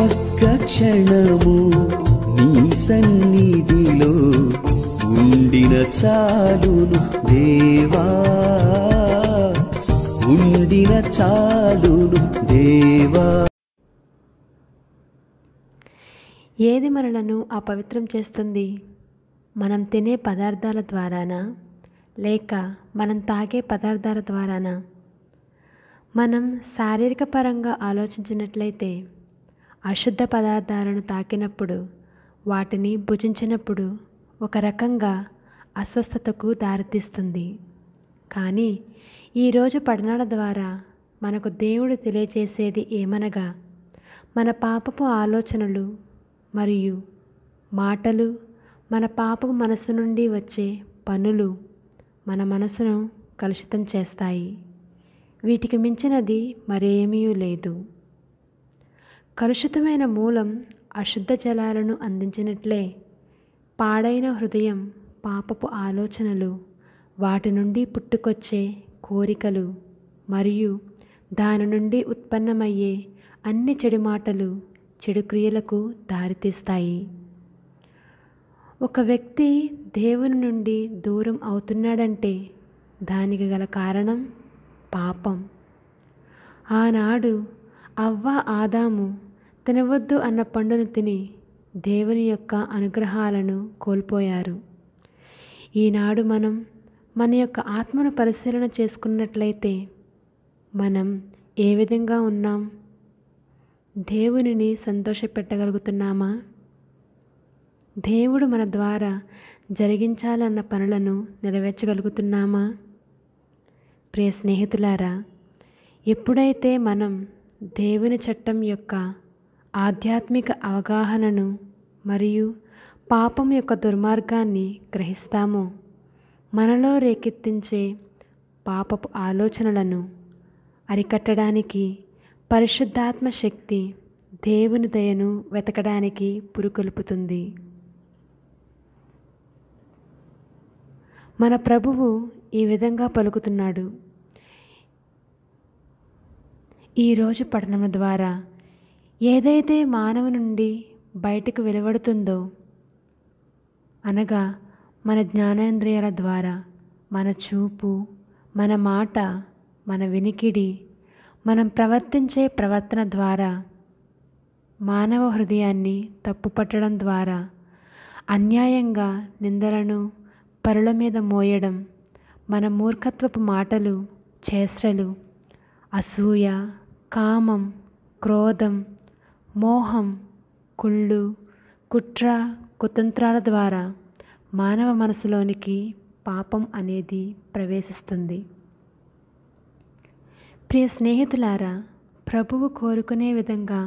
ఒక్క క్షణము నీ సన్నిధిలో ఉండిన చాలును దేవా ఉండిన చాలును దేవా ఏది మనలను అపవిత్రం చేస్తుంది మనం తినే పదార్థాల ద్వారానా లేక మనం తాగే పదార్థాల ద్వారానా మనం శారీరక పరంగా ఆలోచించినట్లయితే అశుద్ధ పదార్థాలను తాకినప్పుడు వాటిని భుజించినప్పుడు ఒక రకంగా అస్వస్థతకు దారితీస్తుంది కానీ ఈరోజు పఠనాల ద్వారా మనకు దేవుడు తెలియజేసేది ఏమనగా మన పాపపు ఆలోచనలు మరియు మాటలు మన పాపపు మనసు నుండి వచ్చే పనులు మన మనసును కలుషితం చేస్తాయి వీటికి మించినది మరేమీ లేదు కలుషితమైన మూలం అశుద్ధ జలాలను అందించినట్లే పాడైన హృదయం పాపపు ఆలోచనలు వాటి నుండి పుట్టుకొచ్చే కోరికలు మరియు దాని నుండి ఉత్పన్నమయ్యే అన్ని చెడు మాటలు చెడు క్రియలకు దారితీస్తాయి ఒక వ్యక్తి దేవుని నుండి దూరం అవుతున్నాడంటే దానికి గల కారణం పాపం ఆనాడు అవ్వ ఆదాము తినవద్దు అన్న పండును తిని దేవుని యొక్క అనుగ్రహాలను కోల్పోయారు ఈనాడు మనం మన యొక్క ఆత్మను పరిశీలన చేసుకున్నట్లయితే మనం ఏ విధంగా ఉన్నాం దేవునిని సంతోషపెట్టగలుగుతున్నామా దేవుడు మన ద్వారా జరిగించాలన్న పనులను నెరవేర్చగలుగుతున్నామా ప్రియ స్నేహితులారా ఎప్పుడైతే మనం దేవుని చట్టం యొక్క ఆధ్యాత్మిక అవగాహనను మరియు పాపం యొక్క దుర్మార్గాన్ని గ్రహిస్తామో మనలో రేకెత్తించే పాపపు ఆలోచనలను అరికట్టడానికి పరిశుద్ధాత్మ శక్తి దేవుని దయను వెతకడానికి పురుకొల్పుతుంది మన ప్రభువు ఈ విధంగా పలుకుతున్నాడు ఈరోజు పఠనం ద్వారా ఏదైతే మానవు నుండి బయటకు వెలువడుతుందో అనగా మన జ్ఞానేంద్రియాల ద్వారా మన చూపు మన మాట మన వినికిడి మనం ప్రవర్తించే ప్రవర్తన ద్వారా మానవ హృదయాన్ని తప్పుపట్టడం ద్వారా అన్యాయంగా నిందలను పరుల మీద మోయడం మన మూర్ఖత్వపు మాటలు చేష్టలు అసూయ కామం క్రోధం మోహం కుళ్ళు కుట్ర కుతంత్రాల ద్వారా మానవ మనసులోనికి పాపం అనేది ప్రవేశిస్తుంది ప్రియ స్నేహితులారా ప్రభువు కోరుకునే విధంగా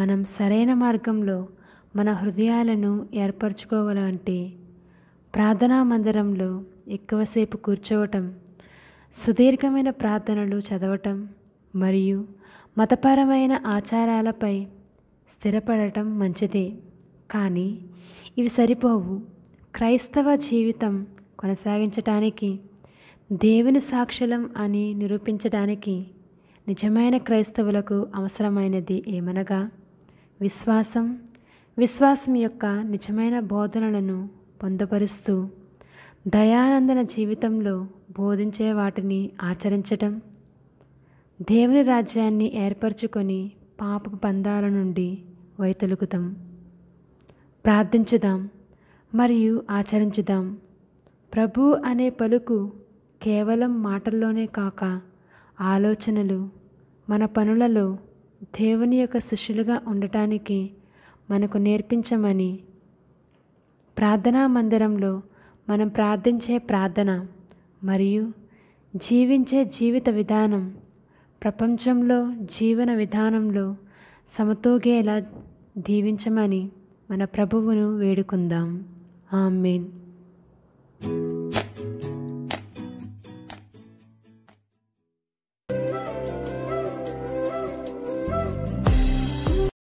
మనం సరైన మార్గంలో మన హృదయాలను ఏర్పరచుకోవాలంటే ప్రార్థనా మందిరంలో ఎక్కువసేపు కూర్చోవటం సుదీర్ఘమైన ప్రార్థనలు చదవటం మరియు మతపరమైన ఆచారాలపై స్థిరపడటం మంచిదే కానీ ఇవి సరిపోవు క్రైస్తవ జీవితం కొనసాగించటానికి దేవుని సాక్షులం అని నిరూపించడానికి నిజమైన క్రైస్తవులకు అవసరమైనది ఏమనగా విశ్వాసం విశ్వాసం యొక్క నిజమైన బోధనలను పొందుపరుస్తూ దయానందన జీవితంలో బోధించే వాటిని ఆచరించటం దేవుని రాజ్యాన్ని ఏర్పరచుకొని పాప బంధాల నుండి వైతలుగుతాం ప్రార్థించుదాం మరియు ఆచరించుదాం ప్రభు అనే పలుకు కేవలం మాటల్లోనే కాక ఆలోచనలు మన పనులలో దేవుని యొక్క శిష్యులుగా ఉండటానికి మనకు నేర్పించమని ప్రార్థనా మందిరంలో మనం ప్రార్థించే ప్రార్థన మరియు జీవించే జీవిత విధానం ప్రపంచంలో జీవన విధానంలో సమతూగేలా దీవించమని మన ప్రభువును వేడుకుందాం ఆమెన్